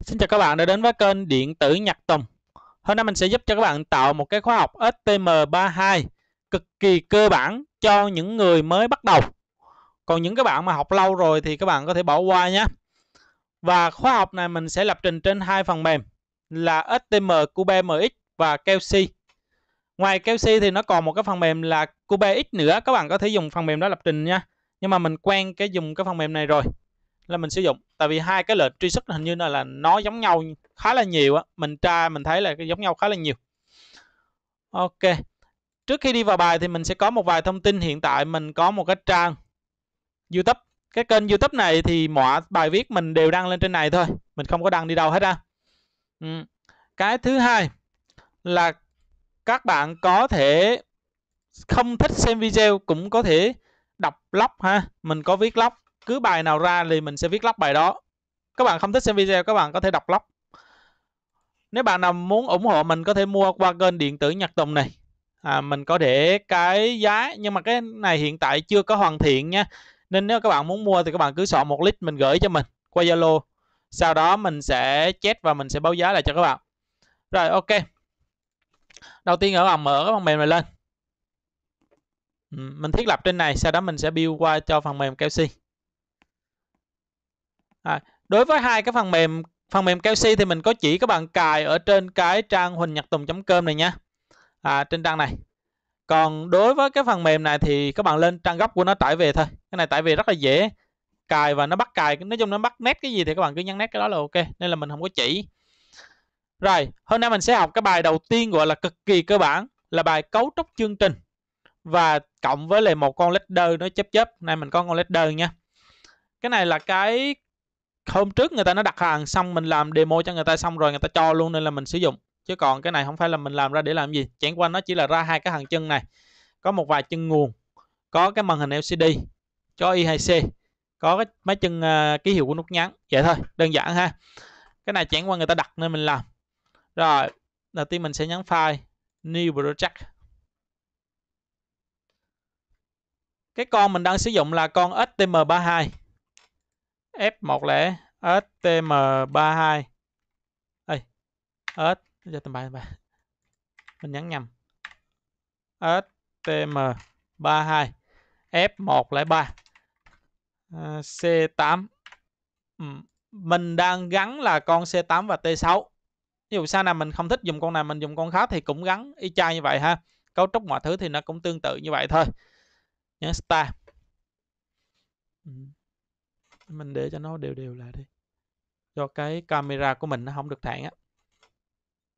Xin chào các bạn đã đến với kênh Điện tử Nhật Tùng. Hôm nay mình sẽ giúp cho các bạn tạo một cái khóa học stm 32 cực kỳ cơ bản cho những người mới bắt đầu. Còn những các bạn mà học lâu rồi thì các bạn có thể bỏ qua nhé. Và khóa học này mình sẽ lập trình trên hai phần mềm là STM CubeMX và Kelsey. Ngoài Kelsey thì nó còn một cái phần mềm là CubeX nữa, các bạn có thể dùng phần mềm đó lập trình nha. Nhưng mà mình quen cái dùng cái phần mềm này rồi là mình sử dụng tại vì hai cái lệnh truy xuất hình như là, là nó giống nhau khá là nhiều á mình tra mình thấy là cái giống nhau khá là nhiều ok trước khi đi vào bài thì mình sẽ có một vài thông tin hiện tại mình có một cái trang youtube cái kênh youtube này thì mọi bài viết mình đều đăng lên trên này thôi mình không có đăng đi đâu hết á ừ. cái thứ hai là các bạn có thể không thích xem video cũng có thể đọc blog ha mình có viết blog cứ bài nào ra thì mình sẽ viết lóc bài đó các bạn không thích xem video các bạn có thể đọc lóc nếu bạn nào muốn ủng hộ mình có thể mua qua kênh điện tử nhật tùng này à, mình có để cái giá nhưng mà cái này hiện tại chưa có hoàn thiện nha nên nếu các bạn muốn mua thì các bạn cứ soạn một lít mình gửi cho mình qua zalo sau đó mình sẽ chết và mình sẽ báo giá lại cho các bạn rồi ok đầu tiên ở bạn mở cái phần mềm này lên ừ, mình thiết lập trên này sau đó mình sẽ build qua cho phần mềm KFC à, đối với hai cái phần mềm phần mềm Kelsey thì mình có chỉ các bạn cài ở trên cái trang huỳnh nhật tùng.com này nhé à, trên trang này còn đối với cái phần mềm này thì các bạn lên trang gốc của nó tải về thôi cái này tải về rất là dễ cài và nó bắt cài nói chung nó bắt nét cái gì thì các bạn cứ nhấn nét cái đó là ok nên là mình không có chỉ rồi hôm nay mình sẽ học cái bài đầu tiên gọi là cực kỳ cơ bản là bài cấu trúc chương trình và cộng với lại một con leader nó chớp chớp nay mình có con leader nha cái này là cái hôm trước người ta nó đặt hàng xong mình làm demo cho người ta xong rồi người ta cho luôn nên là mình sử dụng chứ còn cái này không phải là mình làm ra để làm gì chẳng qua nó chỉ là ra hai cái hàng chân này có một vài chân nguồn có cái màn hình LCD cho i2c có cái máy chân uh, ký hiệu của nút nhắn vậy thôi đơn giản ha cái này chẳng qua người ta đặt nên mình làm rồi đầu tiên mình sẽ nhấn file new project cái con mình đang sử dụng là con STM32 F1 là STM32. Ê. S cho tầm 3 3. Mình nhắn nhầm. STM32 F1 là 3. À, C8 mình đang gắn là con C8 và T6 ví dụ sau này mình không thích dùng con này mình dùng con khác thì cũng gắn y chang như vậy ha cấu trúc mọi thứ thì nó cũng tương tự như vậy thôi nhấn star ừ mình để cho nó đều đều lại đi do cái camera của mình nó không được thẳng á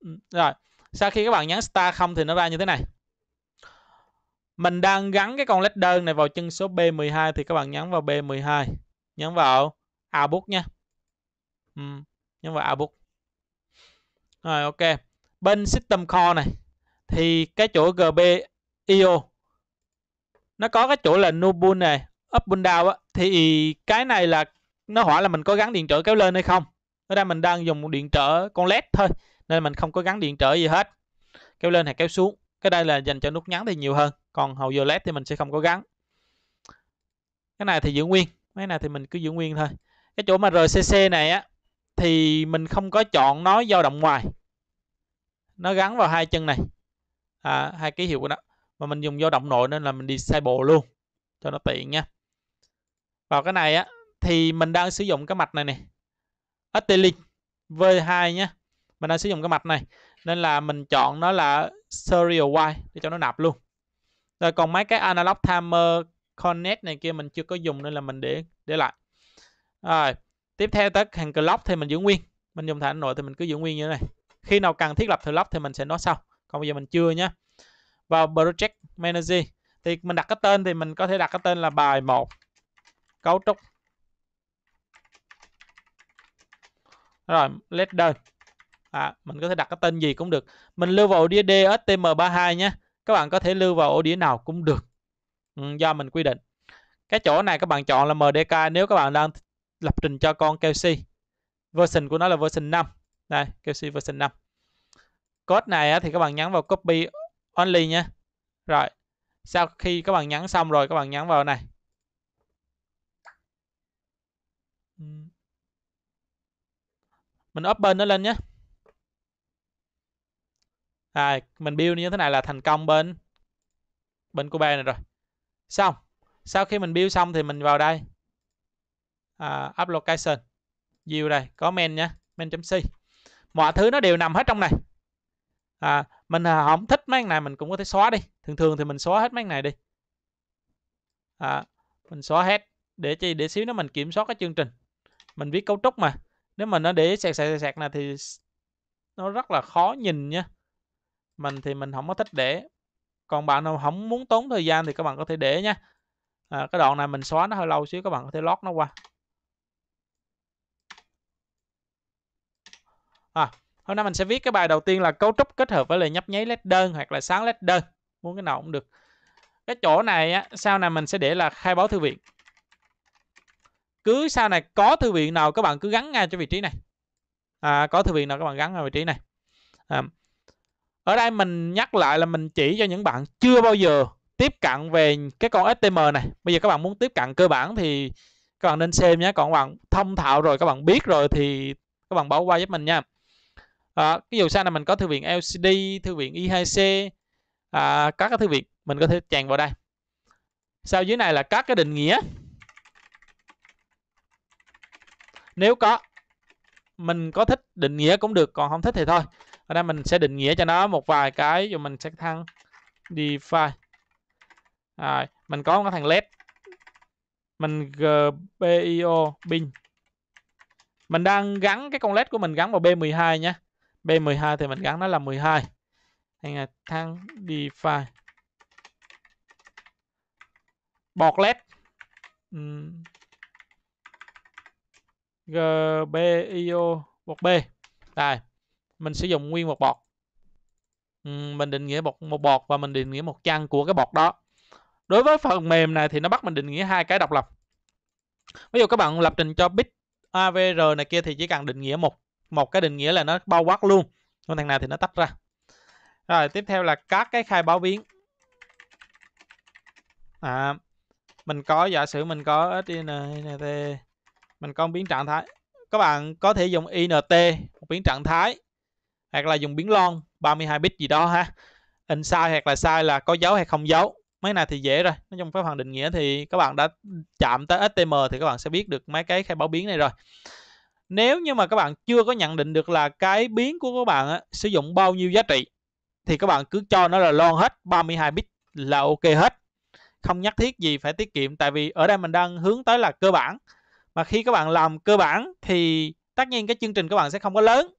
ừ, rồi sau khi các bạn nhấn star không thì nó ra như thế này mình đang gắn cái con led đơn này vào chân số B12 thì các bạn nhấn vào B12 nhấn vào outbook nha ừ, nhấn vào outbook rồi ok bên system core này thì cái chỗ gb io nó có cái chỗ là nubun này up and down á thì cái này là nó hỏi là mình có gắn điện trở kéo lên hay không ở đây mình đang dùng một điện trở con led thôi nên mình không có gắn điện trở gì hết kéo lên hay kéo xuống cái đây là dành cho nút nhắn thì nhiều hơn còn hầu giờ led thì mình sẽ không có gắn cái này thì giữ nguyên cái này thì mình cứ giữ nguyên thôi cái chỗ mà rcc này á thì mình không có chọn nó dao động ngoài nó gắn vào hai chân này à, hai ký hiệu của nó mà mình dùng dao động nội nên là mình disable luôn cho nó tiện nha vào cái này á thì mình đang sử dụng cái mạch này nè Atelic V2 nhé mình đang sử dụng cái mạch này nên là mình chọn nó là serial wire để cho nó nạp luôn rồi còn mấy cái analog timer connect này kia mình chưa có dùng nên là mình để để lại rồi tiếp theo tới hàng clock thì mình giữ nguyên mình dùng thả nội thì mình cứ giữ nguyên như thế này khi nào cần thiết lập clock thì mình sẽ nói sau còn bây giờ mình chưa nhé vào project manager thì mình đặt cái tên thì mình có thể đặt cái tên là bài 1 cấu trúc rồi let à, mình có thể đặt cái tên gì cũng được mình lưu vào đĩa DSTM32 nhé các bạn có thể lưu vào ổ đĩa nào cũng được ừ, do mình quy định cái chỗ này các bạn chọn là MDK nếu các bạn đang lập trình cho con Kelsey version của nó là version 5 đây Kelsey version 5 code này thì các bạn nhắn vào copy only nhé rồi sau khi các bạn nhắn xong rồi các bạn nhắn vào này mình open nó lên nhé à, mình build như thế này là thành công bên bên Cuba này rồi xong sau khi mình build xong thì mình vào đây à, up view đây có men nhé men.c mọi thứ nó đều nằm hết trong này à, mình không thích mấy này mình cũng có thể xóa đi thường thường thì mình xóa hết mấy này đi à, mình xóa hết để chi để xíu nữa mình kiểm soát cái chương trình mình viết cấu trúc mà nếu mà nó để sạc sạc sạc, này thì nó rất là khó nhìn nha mình thì mình không có thích để còn bạn nào không muốn tốn thời gian thì các bạn có thể để nha à, cái đoạn này mình xóa nó hơi lâu xíu các bạn có thể lót nó qua à, hôm nay mình sẽ viết cái bài đầu tiên là cấu trúc kết hợp với lời nhấp nháy led đơn hoặc là sáng led đơn muốn cái nào cũng được cái chỗ này á, sau này mình sẽ để là khai báo thư viện cứ sau này có thư viện nào các bạn cứ gắn ngay cho vị trí này à, có thư viện nào các bạn gắn ngay vị trí này à, ở đây mình nhắc lại là mình chỉ cho những bạn chưa bao giờ tiếp cận về cái con STM này bây giờ các bạn muốn tiếp cận cơ bản thì các bạn nên xem nhé còn các bạn thông thạo rồi các bạn biết rồi thì các bạn bỏ qua giúp mình nha à, ví dụ sau này mình có thư viện LCD thư viện I2C à, các cái thư viện mình có thể chèn vào đây sau dưới này là các cái định nghĩa nếu có mình có thích định nghĩa cũng được còn không thích thì thôi ở đây mình sẽ định nghĩa cho nó một vài cái rồi mình sẽ thăng define rồi mình có một thằng led mình gbio pin mình đang gắn cái con led của mình gắn vào b12 nhé b12 thì mình gắn nó là 12 hay là thăng define bọt led GBIO bột B đây mình sử dụng nguyên một bọt mình định nghĩa một một bọt và mình định nghĩa một chăn của cái bọt đó đối với phần mềm này thì nó bắt mình định nghĩa hai cái độc lập ví dụ các bạn lập trình cho bit avr này kia thì chỉ cần định nghĩa một một cái định nghĩa là nó bao quát luôn còn thằng này thì nó tách ra rồi tiếp theo là các cái khai báo biến à, mình có giả sử mình có xn nt mình có một biến trạng thái các bạn có thể dùng int một biến trạng thái hoặc là dùng biến lon 32 bit gì đó ha in sai hoặc là sai là có dấu hay không dấu mấy này thì dễ rồi nói chung cái phần định nghĩa thì các bạn đã chạm tới stm thì các bạn sẽ biết được mấy cái khai báo biến này rồi nếu như mà các bạn chưa có nhận định được là cái biến của các bạn á, sử dụng bao nhiêu giá trị thì các bạn cứ cho nó là lon hết 32 bit là ok hết không nhất thiết gì phải tiết kiệm tại vì ở đây mình đang hướng tới là cơ bản mà khi các bạn làm cơ bản thì tất nhiên cái chương trình các bạn sẽ không có lớn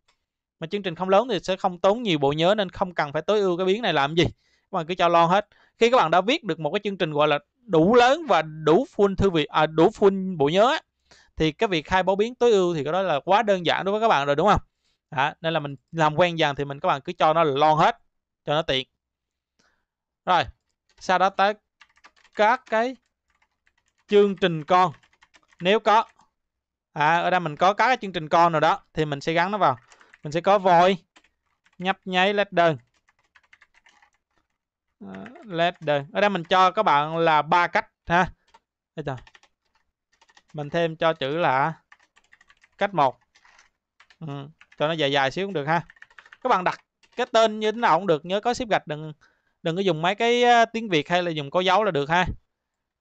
mà chương trình không lớn thì sẽ không tốn nhiều bộ nhớ nên không cần phải tối ưu cái biến này làm gì các bạn cứ cho lon hết khi các bạn đã viết được một cái chương trình gọi là đủ lớn và đủ full thư viện à, đủ full bộ nhớ thì cái việc khai báo biến tối ưu thì cái đó là quá đơn giản đối với các bạn rồi đúng không Hả? nên là mình làm quen dần thì mình các bạn cứ cho nó lon hết cho nó tiện rồi sau đó tới các cái chương trình con nếu có à, ở đây mình có các cái chương trình con rồi đó thì mình sẽ gắn nó vào mình sẽ có void nhấp nháy ladder ờ, ladder ở đây mình cho các bạn là ba cách ha Đây chờ. mình thêm cho chữ là cách một ừ, cho nó dài dài xíu cũng được ha các bạn đặt cái tên như thế nào cũng được nhớ có xếp gạch đừng đừng có dùng mấy cái ờ, tiếng việt hay là dùng có dấu là được ha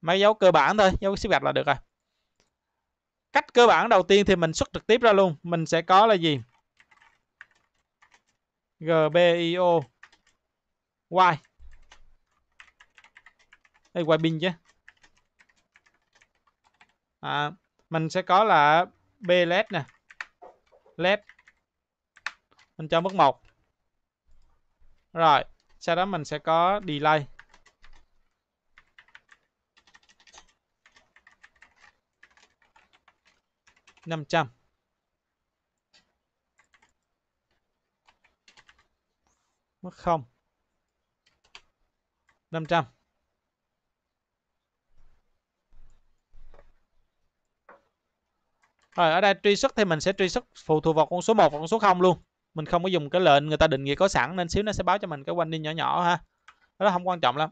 mấy dấu cơ bản thôi dấu xếp gạch là được rồi cách cơ bản đầu tiên thì mình xuất trực tiếp ra luôn mình sẽ có là gì gbio y đây y pin chứ à, mình sẽ có là b led nè led mình cho mức 1 rồi sau đó mình sẽ có delay 500. Mất 0. 500. Rồi ở đây truy xuất thì mình sẽ truy xuất phụ thuộc vào con số 1 và con số 0 luôn. Mình không có dùng cái lệnh người ta định nghĩa có sẵn nên xíu nó sẽ báo cho mình cái quanh đi nhỏ nhỏ ha. Đó không quan trọng lắm.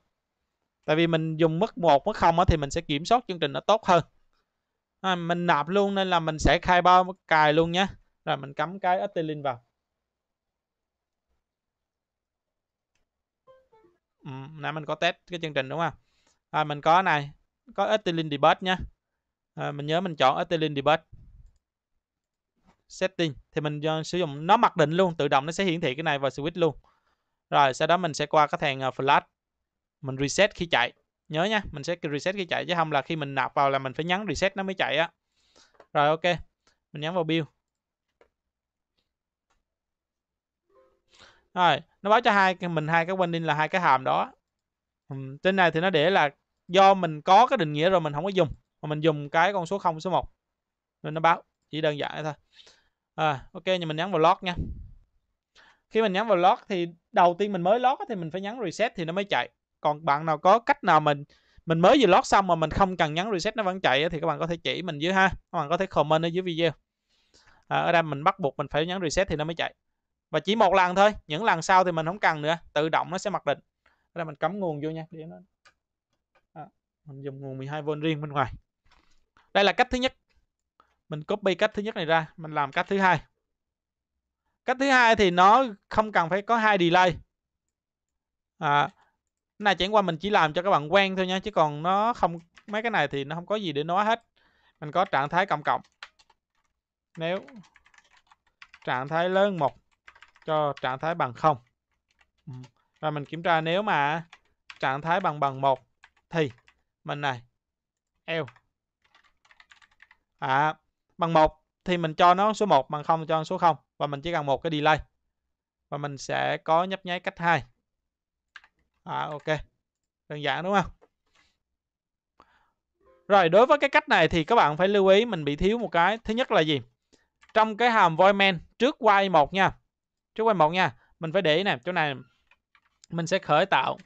Tại vì mình dùng mức 1, mức 0 thì mình sẽ kiểm soát chương trình nó tốt hơn à, mình nạp luôn nên là mình sẽ khai bao cài luôn nhé rồi mình cắm cái Ethylene vào ừ, nãy mình có test cái chương trình đúng không à, mình có này có Ethylene Debug nhé à, mình nhớ mình chọn Ethylene Debug setting thì mình uh, sử dụng nó mặc định luôn tự động nó sẽ hiển thị cái này vào switch luôn rồi sau đó mình sẽ qua cái thằng uh, ờ, flash mình reset khi chạy nhớ nha mình sẽ reset khi chạy chứ không là khi mình nạp vào là mình phải nhấn reset nó mới chạy á rồi ok mình nhấn vào build rồi nó báo cho hai mình hai cái winding là hai cái hàm đó trên này thì nó để là do mình có cái định nghĩa rồi mình không có dùng mà mình dùng cái con số 0 số 1 nên nó báo chỉ đơn giản thôi à, ok nhưng mình nhấn vào log nha khi mình nhấn vào log thì đầu tiên mình mới log thì mình phải nhấn reset thì nó mới chạy còn bạn nào có cách nào mình mình mới vừa lót xong mà mình không cần nhấn reset nó vẫn chạy thì các bạn có thể chỉ mình dưới ha các bạn có thể comment ở dưới video à, ở đây mình bắt buộc mình phải nhấn reset thì nó mới chạy và chỉ một lần thôi những lần sau thì mình không cần nữa tự động nó sẽ mặc định ở đây mình cắm nguồn vô nha để nó à, mình dùng nguồn 12V riêng bên ngoài đây là cách thứ nhất mình copy cách thứ nhất này ra mình làm cách thứ hai cách thứ hai thì nó không cần phải có hai delay à, cái này chẳng qua mình chỉ làm cho các bạn quen thôi nha chứ còn nó không mấy cái này thì nó không có gì để nói hết mình có trạng thái cộng cộng nếu trạng thái lớn một cho trạng thái bằng không và ừ. mình kiểm tra nếu mà trạng thái bằng bằng một thì mình này L à bằng một thì mình cho nó số 1 bằng không cho nó số 0 và mình chỉ cần một cái delay và mình sẽ có nhấp nháy cách hai à, ok đơn giản đúng không rồi đối với cái cách này thì các bạn phải lưu ý mình bị thiếu một cái thứ nhất là gì trong cái hàm void main trước quay một nha trước quay một nha mình phải để ý nè chỗ này mình sẽ khởi tạo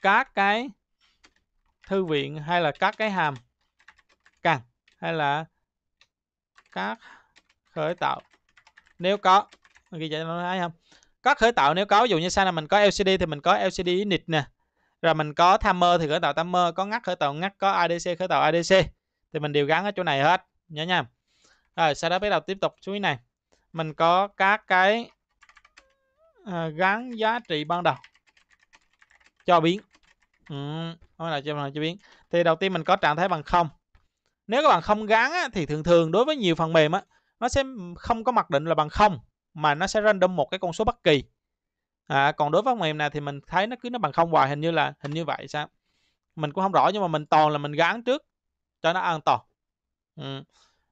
các cái thư viện hay là các cái hàm càng hay là các khởi tạo nếu có ghi okay, vậy nó thấy không các khởi tạo nếu có ví dụ như sau này mình có LCD thì mình có LCD init nè rồi mình có timer thì khởi tạo timer có ngắt khởi tạo ngắt có ADC khởi tạo ADC thì mình đều gắn ở chỗ này hết nhớ nha rồi sau đó bắt đầu tiếp tục xuống này mình có các cái ờ, gắn giá trị ban đầu cho biến ừ, là cho là cho biến thì đầu tiên mình có trạng thái bằng không nếu các bạn không gắn á, thì thường thường đối với nhiều phần mềm á, nó sẽ không có mặc định là bằng không mà nó sẽ random một cái con số bất kỳ à, còn đối với phần mềm này thì mình thấy nó cứ nó bằng không hoài hình như là hình như vậy sao mình cũng không rõ nhưng mà mình toàn là mình gắn trước cho nó an toàn ừ.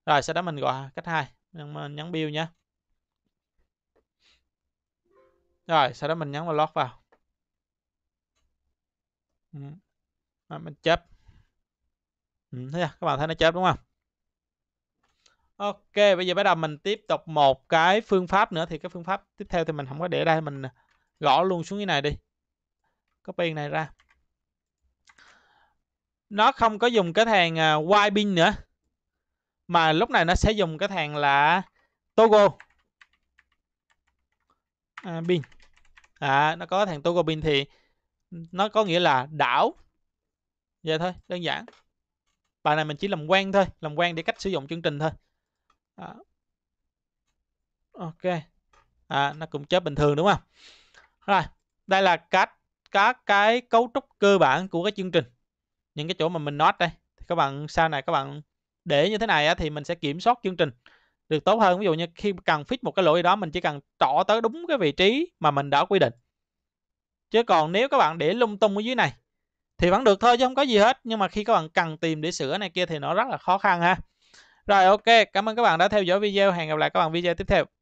rồi sau đó mình gọi cách hai mình nhấn build nhé rồi sau đó mình nhấn vào lót vào ừ. rồi, mình chấp. ừ, thấy à? các bạn thấy nó chấp đúng không Ok, bây giờ bắt đầu mình tiếp tục một cái phương pháp nữa thì cái phương pháp tiếp theo thì mình không có để đây mình gõ luôn xuống như này đi. Copy này ra. Nó không có dùng cái thằng à, Y pin nữa. Mà lúc này nó sẽ dùng cái thằng là Togo à, pin. À nó có thằng Togo pin thì nó có nghĩa là đảo. Vậy thôi, đơn giản. Bài này mình chỉ làm quen thôi, làm quen để cách sử dụng chương trình thôi à, ok à, nó cũng chết bình thường đúng không rồi đây là các các cái cấu trúc cơ bản của cái chương trình những cái chỗ mà mình note đây thì các bạn sau này các bạn để như thế này á, thì mình sẽ kiểm soát chương trình được tốt hơn ví dụ như khi cần fix một cái lỗi đó mình chỉ cần trỏ tới đúng cái vị trí mà mình đã quy định chứ còn nếu các bạn để lung tung ở dưới này thì vẫn được thôi chứ không có gì hết nhưng mà khi các bạn cần tìm để sửa này kia thì nó rất là khó khăn ha rồi ok, cảm ơn các bạn đã theo dõi video. Hẹn gặp lại các bạn video tiếp theo.